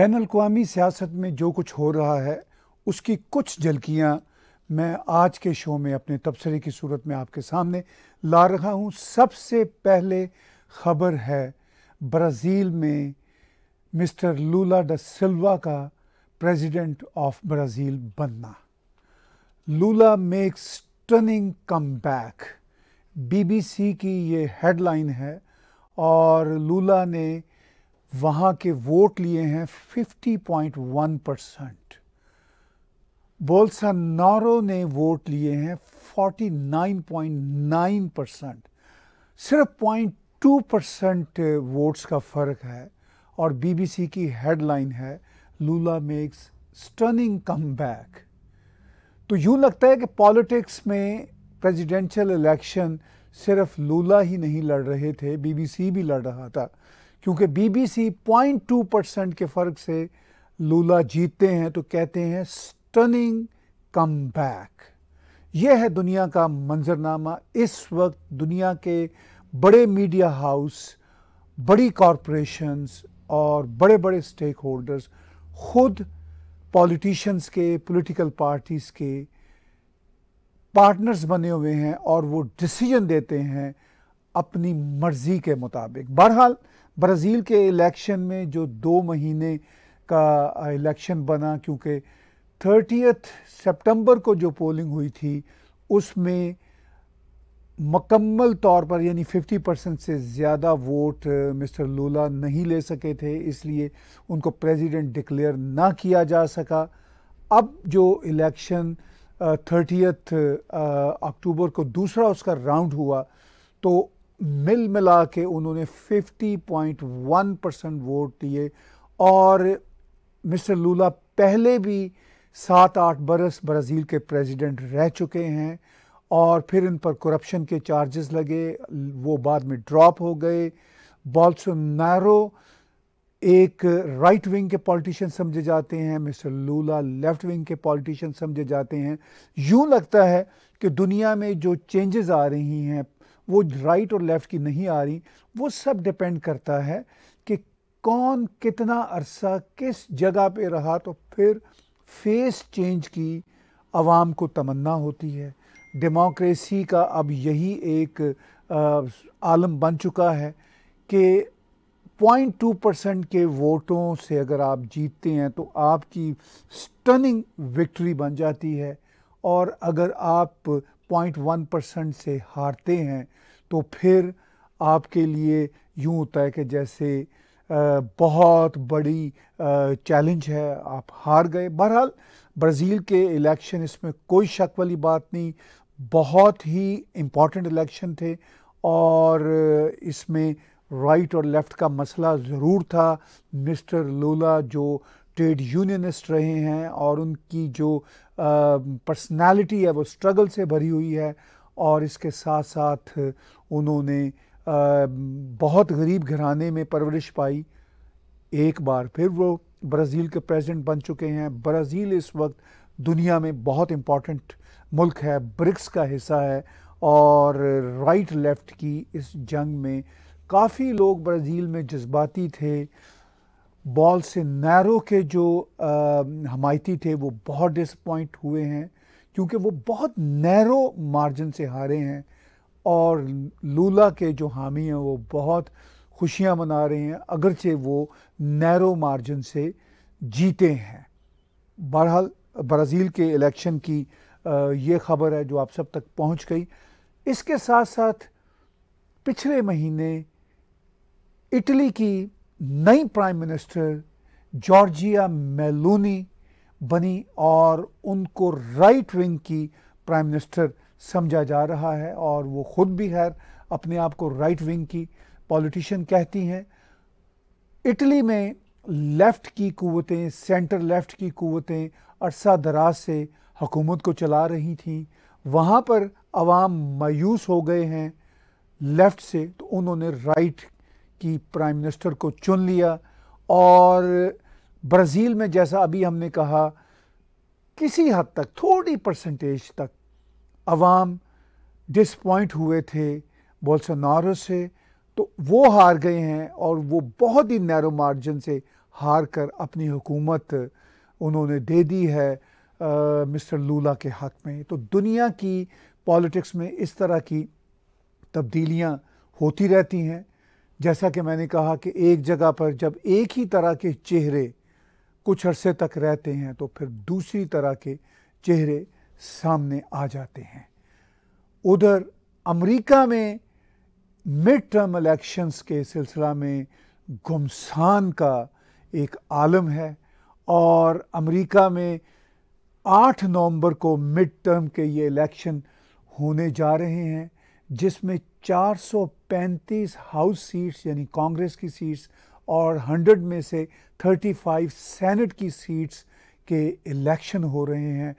Ban अवी सियासत में जो कुछ हो रहा है उसकी कुछ झलकियाँ मैं आज के शो में अपने तबसरे की सूरत में आपके सामने ला रहा हूँ सबसे पहले खबर है ब्राज़ील में मिस्टर लूला ड सिल्वा का प्रेसिडेंट ऑफ ब्राज़ील बनना Lula make turning comeback BBC की ये हेडलाइन है और लूला ने वहां के वोट लिए हैं 50.1 परसेंट बोलसनारो ने वोट लिए हैं 49.9 परसेंट सिर्फ 0.2 परसेंट वोट्स का फ़र्क है और बीबीसी की हेडलाइन है Lula makes stunning comeback तो यूं लगता है कि पॉलिटिक्स में प्रेसिडेंशियल इलेक्शन सिर्फ लूला ही नहीं लड़ रहे थे बीबीसी भी लड़ रहा था क्योंकि बीबीसी टू परसेंट के फ़र्क से लूला जीतते हैं तो कहते हैं स्टनिंग कम बैक यह है दुनिया का मंजरनामा इस वक्त दुनिया के बड़े मीडिया हाउस बड़ी कॉरपोरेशंस और बड़े बड़े स्टेक होल्डर्स खुद पॉलिटिशियंस के पॉलिटिकल पार्टीज़ के पार्टनर्स बने हुए हैं और वो डिसीजन देते हैं अपनी मर्ज़ी के मुताबिक बहरहाल ब्राज़ील के इलेक्शन में जो दो महीने का इलेक्शन बना क्योंकि थर्टियथ सितंबर को जो पोलिंग हुई थी उसमें मकम्मल तौर पर यानी 50 परसेंट से ज़्यादा वोट मिस्टर लूला नहीं ले सके थे इसलिए उनको प्रेसिडेंट डिक्लेयर ना किया जा सका अब जो इलेक्शन थर्टियथ अक्टूबर को दूसरा उसका राउंड हुआ तो मिल मिला के उन्होंने 50.1 परसेंट वोट दिए और मिस्टर लूला पहले भी सात आठ बरस ब्राज़ील के प्रेसिडेंट रह चुके हैं और फिर इन पर करप्शन के चार्जेस लगे वो बाद में ड्रॉप हो गए बॉल्सोनारो एक राइट विंग के पॉलिटिशियन समझे जाते हैं मिस्टर लूला लेफ्ट विंग के पॉलिटिशियन समझे जाते हैं यूं लगता है कि दुनिया में जो चेंजेस आ रही हैं वो राइट और लेफ़्ट की नहीं आ रही वो सब डिपेंड करता है कि कौन कितना अरसा किस जगह पे रहा तो फिर फेस चेंज की आवाम को तमन्ना होती है डेमोक्रेसी का अब यही एक आलम बन चुका है कि पॉइंट टू परसेंट के वोटों से अगर आप जीतते हैं तो आपकी स्टनिंग विक्ट्री बन जाती है और अगर आप पॉइंट वन परसेंट से हारते हैं तो फिर आपके लिए यूँ होता है कि जैसे बहुत बड़ी चैलेंज है आप हार गए बहरहाल ब्राज़ील के इलेक्शन इसमें कोई शक वाली बात नहीं बहुत ही इम्पॉर्टेंट इलेक्शन थे और इसमें राइट और लेफ़्ट का मसला ज़रूर था मिस्टर लोला जो ट्रेड यूनियनिस्ट रहे हैं और उनकी जो पर्सनालिटी है वो स्ट्रगल से भरी हुई है और इसके साथ साथ उन्होंने बहुत गरीब घराने में परवरिश पाई एक बार फिर वो ब्राज़ील के प्रेसिडेंट बन चुके हैं ब्राज़ील इस वक्त दुनिया में बहुत इम्पॉर्टेंट मुल्क है ब्रिक्स का हिस्सा है और राइट लेफ़्ट की इस जंग में काफ़ी लोग ब्राज़ील में जज्बाती थे बॉल से नैरो के जो हमायती थे वो बहुत डिसपॉइंट हुए हैं क्योंकि वो बहुत नैरो मार्जिन से हारे हैं और लूला के जो हामी हैं वो बहुत खुशियां मना रहे हैं अगरचे वो नैरो मार्जिन से जीते हैं बहरहाल ब्राज़ील के इलेक्शन की ये खबर है जो आप सब तक पहुंच गई इसके साथ साथ पिछले महीने इटली की नई प्राइम मिनिस्टर जॉर्जिया मेलोनी बनी और उनको राइट विंग की प्राइम मिनिस्टर समझा जा रहा है और वो खुद भी खैर अपने आप को राइट विंग की पॉलिटिशियन कहती हैं इटली में लेफ़्ट की क़वतें सेंटर लेफ़्ट की क़वतें अरसा दराज से हकूमत को चला रही थी वहाँ पर आवाम मायूस हो गए हैं लेफ़्ट से तो उन्होंने राइट कि प्राइम मिनिस्टर को चुन लिया और ब्राज़ील में जैसा अभी हमने कहा किसी हद तक थोड़ी परसेंटेज तक अवाम डिसपॉइंट हुए थे बोलसोनारो से तो वो हार गए हैं और वो बहुत ही नैरो मार्जिन से हार कर अपनी हुकूमत उन्होंने दे दी है आ, मिस्टर लूला के हक में तो दुनिया की पॉलिटिक्स में इस तरह की तब्दीलियाँ होती रहती हैं जैसा कि मैंने कहा कि एक जगह पर जब एक ही तरह के चेहरे कुछ अरसे तक रहते हैं तो फिर दूसरी तरह के चेहरे सामने आ जाते हैं उधर अमेरिका में मिड टर्म इलेक्शंस के सिलसिला में गुमसान का एक आलम है और अमेरिका में 8 नवंबर को मिड टर्म के ये इलेक्शन होने जा रहे हैं जिसमें पैंतीस हाउस सीट्स यानी कांग्रेस की सीट्स और हंड्रेड में से थर्टी फाइव सेनेट की सीट्स के इलेक्शन हो रहे हैं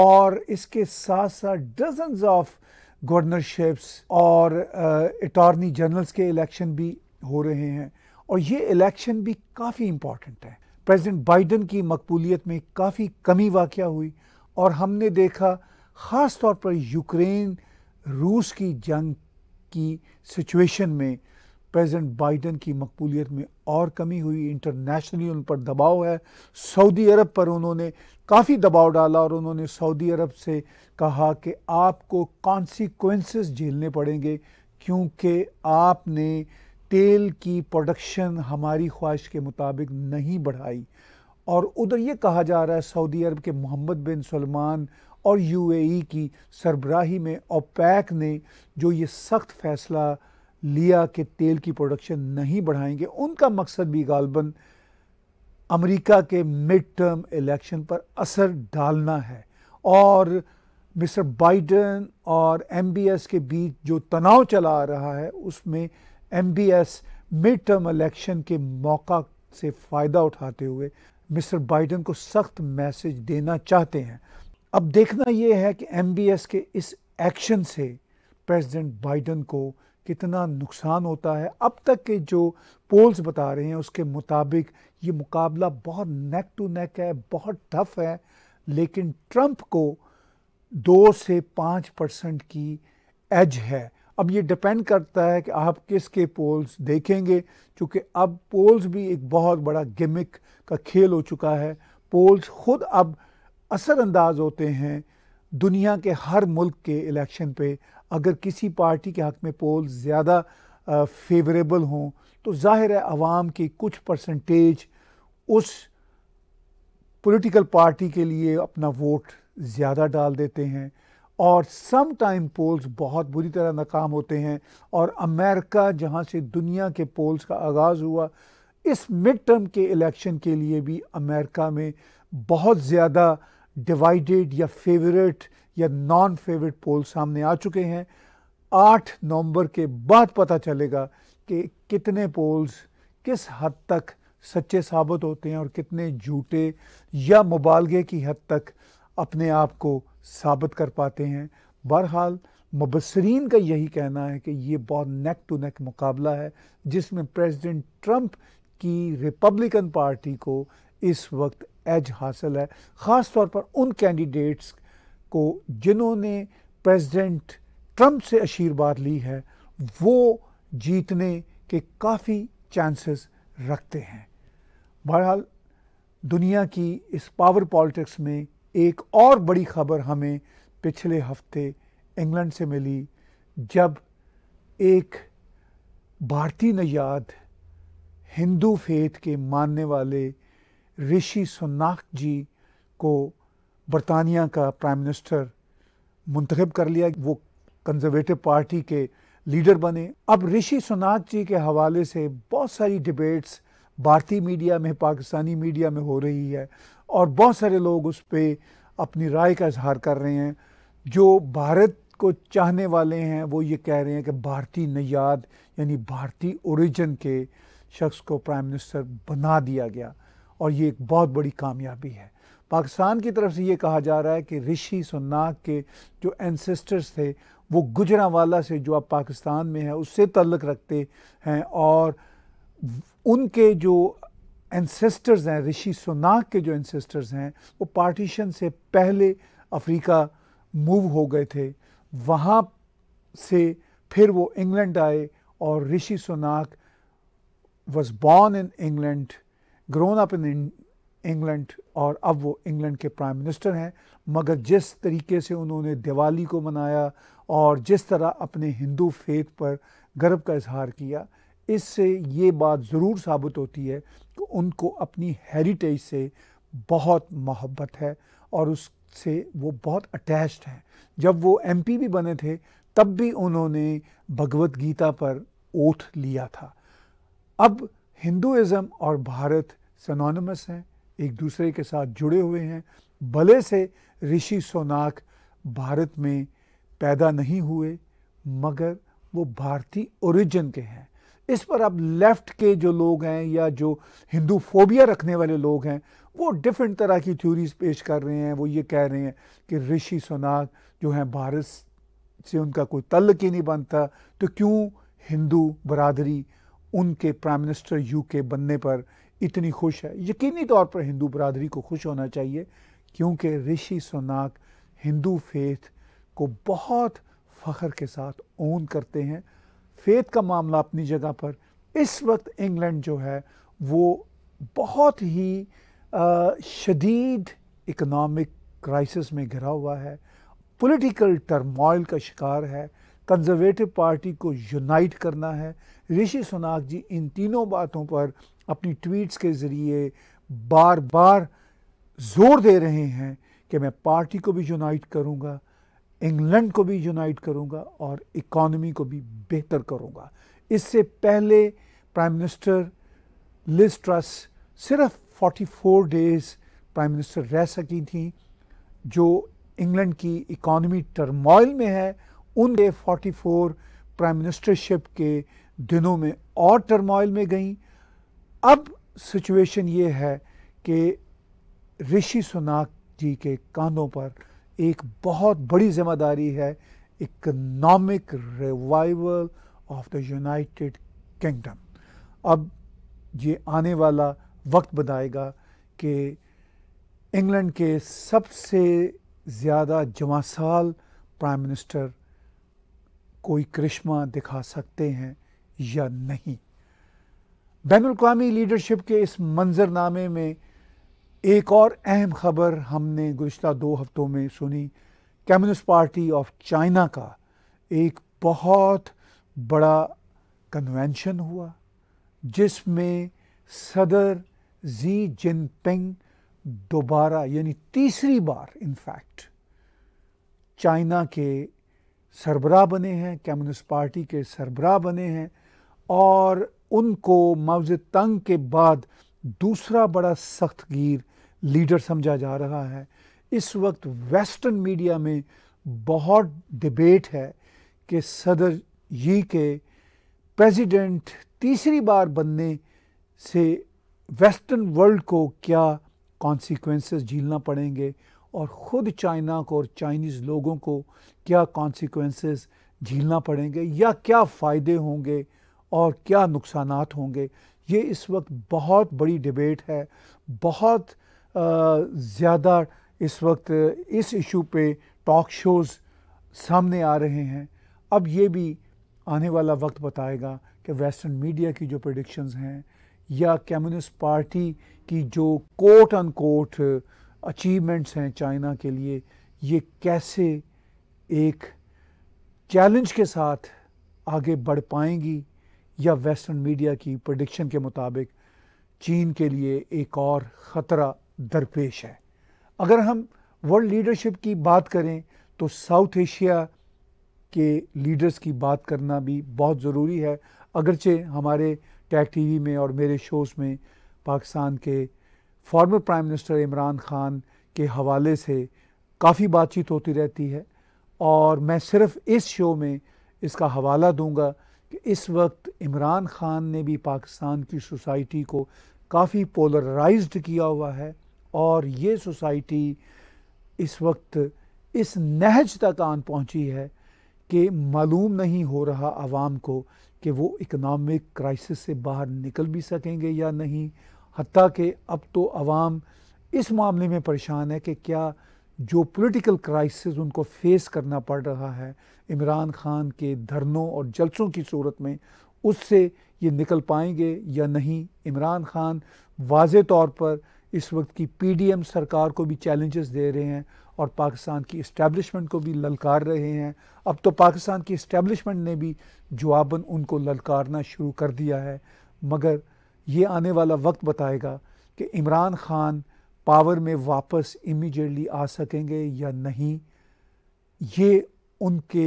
और इसके साथ साथ डजन्स ऑफ गवर्नरशिप्स और अटॉर्नी uh, जनरल्स के इलेक्शन भी हो रहे हैं और ये इलेक्शन भी काफ़ी इम्पॉर्टेंट है प्रेसिडेंट बाइडन की मकबूलियत में काफ़ी कमी वाक़ हुई और हमने देखा ख़ास तौर पर यूक्रेन रूस की जंग की सिचुएशन में प्रेसिडेंट बाइडन की मकबूलियत में और कमी हुई इंटरनेशनली उन पर दबाव है सऊदी अरब पर उन्होंने काफ़ी दबाव डाला और उन्होंने सऊदी अरब से कहा कि आपको कॉन्सिक्वेंसेस झेलने पड़ेंगे क्योंकि आपने तेल की प्रोडक्शन हमारी ख्वाहिश के मुताबिक नहीं बढ़ाई और उधर ये कहा जा रहा है सऊदी अरब के मोहम्मद बिन सलमान और यूएई की सरबराही में ओपैक ने जो ये सख्त फैसला लिया कि तेल की प्रोडक्शन नहीं बढ़ाएंगे उनका मकसद भी गालबन अमेरिका के मिड टर्म इलेक्शन पर असर डालना है और मिस्टर बाइडन और एमबीएस के बीच जो तनाव चला आ रहा है उसमें एमबीएस मिड टर्म इलेक्शन के मौका से फ़ायदा उठाते हुए मिस्टर बाइडन को सख्त मैसेज देना चाहते हैं अब देखना ये है कि एम के इस एक्शन से प्रेसिडेंट बाइडन को कितना नुकसान होता है अब तक के जो पोल्स बता रहे हैं उसके मुताबिक ये मुकाबला बहुत नेक टू नेक है बहुत टफ है लेकिन ट्रंप को दो से पाँच परसेंट की एज है अब ये डिपेंड करता है कि आप किसके पोल्स देखेंगे क्योंकि अब पोल्स भी एक बहुत बड़ा गिमिक का खेल हो चुका है पोल्स खुद अब असरअंदाज होते हैं दुनिया के हर मुल्क के इलेक्शन पे अगर किसी पार्टी के हक़ में पोल ज़्यादा फेवरेबल हों तो ज़ाहिर है आवाम की कुछ परसेंटेज उस पॉलिटिकल पार्टी के लिए अपना वोट ज़्यादा डाल देते हैं और सम टाइम पोल्स बहुत बुरी तरह नाकाम होते हैं और अमेरिका जहाँ से दुनिया के पोल्स का आगाज़ हुआ इस मिड टर्म के इलेक्शन के लिए भी अमेरिका में बहुत ज़्यादा डिवाइडेड या फेवरेट या नॉन फेवरेट पोल सामने आ चुके हैं आठ नवंबर के बाद पता चलेगा कि कितने पोल्स किस हद तक सच्चे साबित होते हैं और कितने झूठे या मुबालगे की हद तक अपने आप को साबित कर पाते हैं बहरहाल मुबसरीन का यही कहना है कि ये बहुत नेक टू नेक मुकाबला है जिसमें प्रेसिडेंट ट्रंप की रिपब्लिकन पार्टी को इस वक्त एज हासिल है ख़ास तौर पर उन कैंडिडेट्स को जिन्होंने प्रेसिडेंट ट्रंप से आशीर्वाद ली है वो जीतने के काफ़ी चांसेस रखते हैं बहरहाल दुनिया की इस पावर पॉलिटिक्स में एक और बड़ी खबर हमें पिछले हफ्ते इंग्लैंड से मिली जब एक भारतीय नयाद हिंदू फेथ के मानने वाले ऋषि सुन्नाख जी को बरतानिया का प्राइम मिनिस्टर मुंतखब कर लिया वो कंजर्वेटिव पार्टी के लीडर बने अब ऋषि सुनाक जी के हवाले से बहुत सारी डिबेट्स भारतीय मीडिया में पाकिस्तानी मीडिया में हो रही है और बहुत सारे लोग उस पर अपनी राय का इजहार कर रहे हैं जो भारत को चाहने वाले हैं वो ये कह रहे हैं कि भारतीय नयाद यानी भारतीय ओरिजिन के शख्स को प्राइम मिनिस्टर बना दिया गया और ये एक बहुत बड़ी कामयाबी है पाकिस्तान की तरफ से ये कहा जा रहा है कि ऋषि सुन्नाक के जो एनसेस्टर्स थे वो गुजरावाला से जो अब पाकिस्तान में है उससे तल्लक रखते हैं और उनके जो एनसेस्टर्स हैं ऋषि सुनाक के जो एनसेस्टर्स हैं वो पार्टीशन से पहले अफ्रीका मूव हो गए थे वहाँ से फिर वो इंग्लैंड आए और Rishi Sunak was born in England grown up in England और अब वो इंग्लैंड के प्राइम मिनिस्टर हैं मगर जिस तरीके से उन्होंने दिवाली को मनाया और जिस तरह अपने हिंदू फेथ पर गर्व का इजहार किया इससे ये बात ज़रूर साबित होती है कि उनको अपनी हेरिटेज से बहुत मोहब्बत है और उससे वो बहुत अटैच हैं जब वो एमपी भी बने थे तब भी उन्होंने भगवत गीता पर ओठ लिया था अब हिंदुज़म और भारत सनोनमस हैं एक दूसरे के साथ जुड़े हुए हैं भले से ऋषि सोनाक भारत में पैदा नहीं हुए मगर वो भारतीय ओरिजिन के हैं इस पर अब लेफ्ट के जो लोग हैं या जो हिंदू फोबिया रखने वाले लोग हैं वो डिफरेंट तरह की थ्योरीज पेश कर रहे हैं वो ये कह रहे हैं कि ऋषि सोनाक जो हैं भारत से उनका कोई तल्लक ही नहीं बनता तो क्यों हिंदू बरदरी उनके प्राइम मिनिस्टर यूके बनने पर इतनी खुश है यकीनी तौर पर हिंदू बरदरी को खुश होना चाहिए क्योंकि ऋषि सोनाक हिंदू फेथ को बहुत फ़ख्र के साथ ओन करते हैं फेथ का मामला अपनी जगह पर इस वक्त इंग्लैंड जो है वो बहुत ही शदीद इकनॉमिक क्राइसिस में घिरा हुआ है पॉलिटिकल टर्मोइल का शिकार है कंजर्वेटिव पार्टी को यूनाइट करना है ऋषि सुनाक जी इन तीनों बातों पर अपनी ट्वीट्स के ज़रिए बार बार जोर दे रहे हैं कि मैं पार्टी को भी यूनाइट करूँगा इंग्लैंड को भी यूनाइट करूँगा और इकॉनमी को भी बेहतर करूँगा इससे पहले प्राइम मिनिस्टर लिस्ट्रस सिर्फ 44 डेज प्राइम मिनिस्टर रह सकी थी जो इंग्लैंड की इकॉनमी टर्मोइल में है उन डे 44 प्राइम मिनिस्टरशिप के दिनों में और टर्मोइल में गई अब सिचुएशन ये है कि ऋषि सुनाक जी के कानों पर एक बहुत बड़ी जिम्मेदारी है economic revival of the United Kingdom अब ये आने वाला वक्त बताएगा कि इंग्लैंड के सबसे ज़्यादा साल प्राइम मिनिस्टर कोई करिश्मा दिखा सकते हैं या नहीं बैन अवी लीडरशिप के इस मंजरनामे में एक और अहम खबर हमने गुज्त दो हफ्तों में सुनी कम्युनिस्ट पार्टी ऑफ चाइना का एक बहुत बड़ा कन्वेंशन हुआ जिसमें सदर जी जिनपिंग दोबारा यानी तीसरी बार इनफैक्ट चाइना के सरबराह बने हैं कम्युनिस्ट पार्टी के सरबराह बने हैं और उनको मावज़ तंग के बाद दूसरा बड़ा सख्त गिर लीडर समझा जा रहा है इस वक्त वेस्टर्न मीडिया में बहुत डिबेट है कि सदर जी के प्रेसिडेंट तीसरी बार बनने से वेस्टर्न वर्ल्ड को क्या कॉन्सिक्वेंसेस झीलना पड़ेंगे और ख़ुद चाइना को और चाइनीज़ लोगों को क्या कॉन्सिक्वेंसेस झीलना पड़ेंगे या क्या फ़ायदे होंगे और क्या नुकसान होंगे ये इस वक्त बहुत बड़ी डिबेट है बहुत ज़्यादा इस वक्त इस इशू पे टॉक शोज़ सामने आ रहे हैं अब ये भी आने वाला वक्त बताएगा कि वेस्टर्न मीडिया की जो प्रडिक्शंस हैं या कम्युनिस्ट पार्टी की जो कोट अन कोट अचीवमेंट्स हैं चाइना के लिए ये कैसे एक चैलेंज के साथ आगे बढ़ पाएंगी या वेस्टर्न मीडिया की प्रडिक्शन के मुताबिक चीन के लिए एक और ख़तरा दरपेश है अगर हम वर्ल्ड लीडरशिप की बात करें तो साउथ एशिया के लीडर्स की बात करना भी बहुत ज़रूरी है अगरचे हमारे टैग टीवी में और मेरे शोज़ में पाकिस्तान के former prime minister Imran Khan के हवाले से काफ़ी बातचीत होती रहती है और मैं सिर्फ इस शो में इसका हवाला दूंगा कि इस वक्त इमरान ख़ान ने भी पाकिस्तान की सोसाइटी को काफ़ी पोलराइज्ड किया हुआ है और ये सोसाइटी इस वक्त इस नहज तक आन पहुंची है कि मालूम नहीं हो रहा आवाम को कि वो इकनॉमिक क्राइसिस से बाहर निकल भी सकेंगे या नहीं हती कि अब तो आवाम इस मामले में परेशान है कि क्या जो पॉलिटिकल क्राइसिस उनको फेस करना पड़ रहा है इमरान खान के धरनों और जलसों की सूरत में उससे ये निकल पाएंगे या नहीं इमरान खान वाज तौर पर इस वक्त की पीडीएम सरकार को भी चैलेंजेस दे रहे हैं और पाकिस्तान की इस्टेब्लिशमेंट को भी ललकार रहे हैं अब तो पाकिस्तान की इस्टेब्लिशमेंट ने भी जवाबन उनको ललकारना शुरू कर दिया है मगर ये आने वाला वक्त बताएगा कि इमरान खान पावर में वापस इमीडिएटली आ सकेंगे या नहीं ये उनके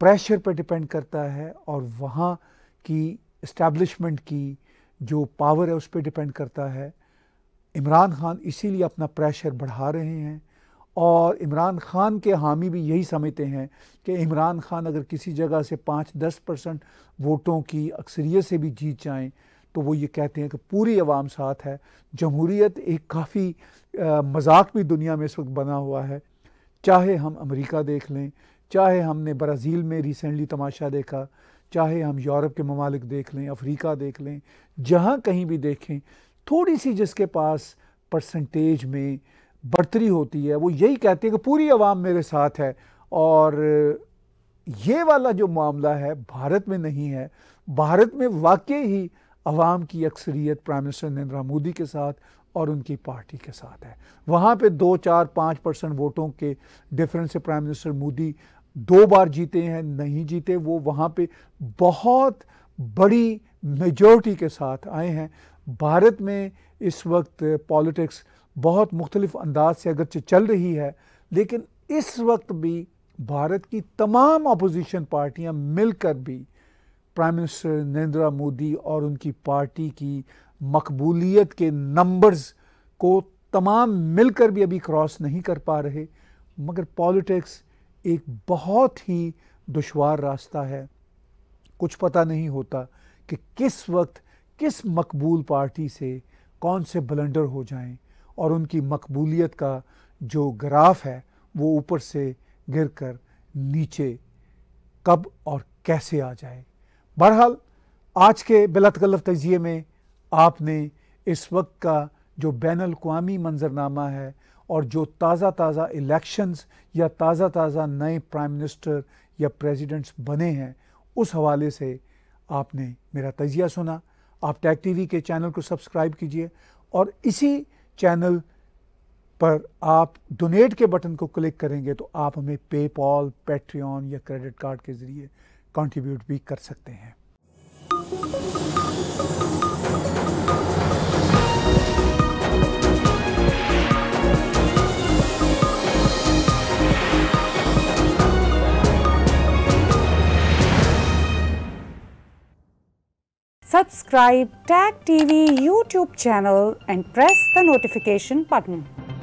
प्रेशर पर डिपेंड करता है और वहाँ की इस्टेब्लिशमेंट की जो पावर है उस पर डिपेंड करता है इमरान खान इसीलिए अपना प्रेशर बढ़ा रहे हैं और इमरान खान के हामी भी यही समझते हैं कि इमरान खान अगर किसी जगह से पाँच दस परसेंट वोटों की अक्सरियत से भी जीत जाएँ तो वो ये कहते हैं कि पूरी आवाम साथ है जमहूरीत एक काफ़ी मजाक भी दुनिया में इस वक्त बना हुआ है चाहे हम अमेरिका देख लें चाहे हमने ब्राज़ील में रिसेंटली तमाशा देखा चाहे हम यूरोप के ममालिक देख लें अफ्रीका देख लें जहाँ कहीं भी देखें थोड़ी सी जिसके पास परसेंटेज में बढ़तरी होती है वो यही कहते हैं कि पूरी आवाम मेरे साथ है और ये वाला जो मामला है भारत में नहीं है भारत में वाकई ही आवाम की अक्सरीत प्राइम मिनिस्टर नरेंद्र मोदी के साथ और उनकी पार्टी के साथ है वहाँ पे दो चार पाँच परसेंट वोटों के डिफरेंस से प्राइम मिनिस्टर मोदी दो बार जीते हैं नहीं जीते वो वहाँ पे बहुत बड़ी मेजॉरिटी के साथ आए हैं भारत में इस वक्त पॉलिटिक्स बहुत मुख्तलिफ अंदाज से अगरचे चल रही है लेकिन इस वक्त भी भारत की तमाम अपोजिशन पार्टियाँ मिलकर भी प्राइम मिनिस्टर नरेंद्र मोदी और उनकी पार्टी की मकबूलियत के नंबर्स को तमाम मिलकर भी अभी क्रॉस नहीं कर पा रहे मगर पॉलिटिक्स एक बहुत ही दुशवार रास्ता है कुछ पता नहीं होता कि किस वक्त किस मकबूल पार्टी से कौन से बलंडर हो जाएं और उनकी मकबूलियत का जो ग्राफ है वो ऊपर से गिरकर नीचे कब और कैसे आ जाए बहरहाल आज के बिलतगल्फ तजिए में आपने इस वक्त का जो बैन अवी मंजरनामा है और जो ताज़ा ताज़ा इलेक्शंस या ताज़ा ताज़ा नए प्राइम मिनिस्टर या प्रेसिडेंट्स बने हैं उस हवाले से आपने मेरा तजिया सुना आप टैग टीवी के चैनल को सब्सक्राइब कीजिए और इसी चैनल पर आप डोनेट के बटन को क्लिक करेंगे तो आप हमें पेपॉल पेट्रियन या क्रेडिट कार्ड के ज़रिए कंट्रीब्यूट भी कर सकते हैं subscribe Tag TV YouTube channel and press the notification button.